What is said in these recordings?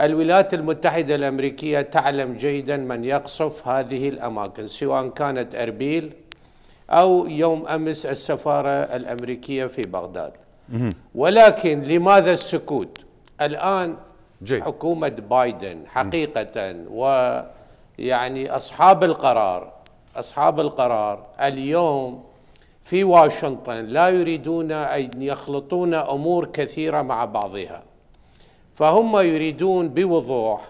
الولايات المتحدة الأمريكية تعلم جيدا من يقصف هذه الأماكن سواء كانت أربيل أو يوم أمس السفارة الأمريكية في بغداد ولكن لماذا السكوت الآن جي. حكومة بايدن حقيقة ويعني أصحاب القرار أصحاب القرار اليوم في واشنطن لا يريدون أن يخلطون أمور كثيرة مع بعضها فهم يريدون بوضوح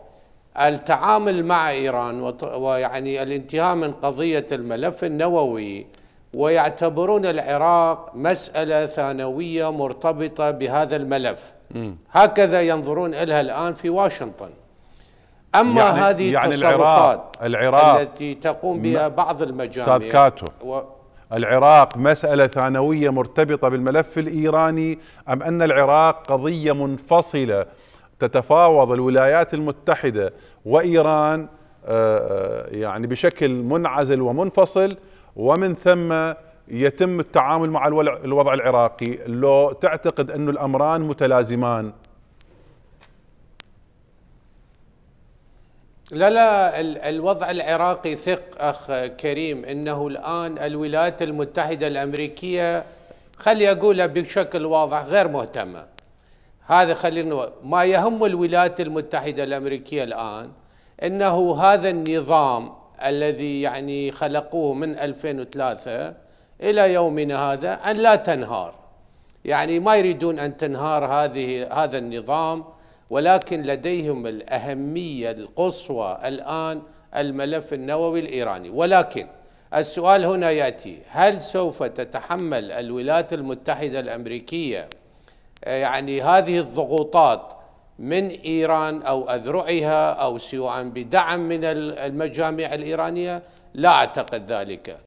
التعامل مع ايران ويعني الانتهاء من قضيه الملف النووي ويعتبرون العراق مساله ثانويه مرتبطه بهذا الملف م. هكذا ينظرون الها الان في واشنطن اما يعني هذه يعني التصرفات العراق, العراق التي تقوم بها بعض المجامع استاذ كاتو و العراق مسألة ثانوية مرتبطة بالملف الإيراني أم أن العراق قضية منفصلة تتفاوض الولايات المتحدة وإيران آه، آه، يعني بشكل منعزل ومنفصل ومن ثم يتم التعامل مع الوضع العراقي لو تعتقد أن الأمران متلازمان لا لا الوضع العراقي ثق أخ كريم أنه الآن الولايات المتحدة الأمريكية خلي أقولها بشكل واضح غير مهتمة هذا خلينا ما يهم الولايات المتحدة الأمريكية الآن أنه هذا النظام الذي يعني خلقوه من 2003 إلى يومنا هذا أن لا تنهار يعني ما يريدون أن تنهار هذه هذا النظام ولكن لديهم الأهمية القصوى الآن الملف النووي الإيراني ولكن السؤال هنا يأتي هل سوف تتحمل الولايات المتحدة الأمريكية آه، يعني هذه الضغوطات من ايران او اذرعها او سواء بدعم من المجاميع الايرانيه لا اعتقد ذلك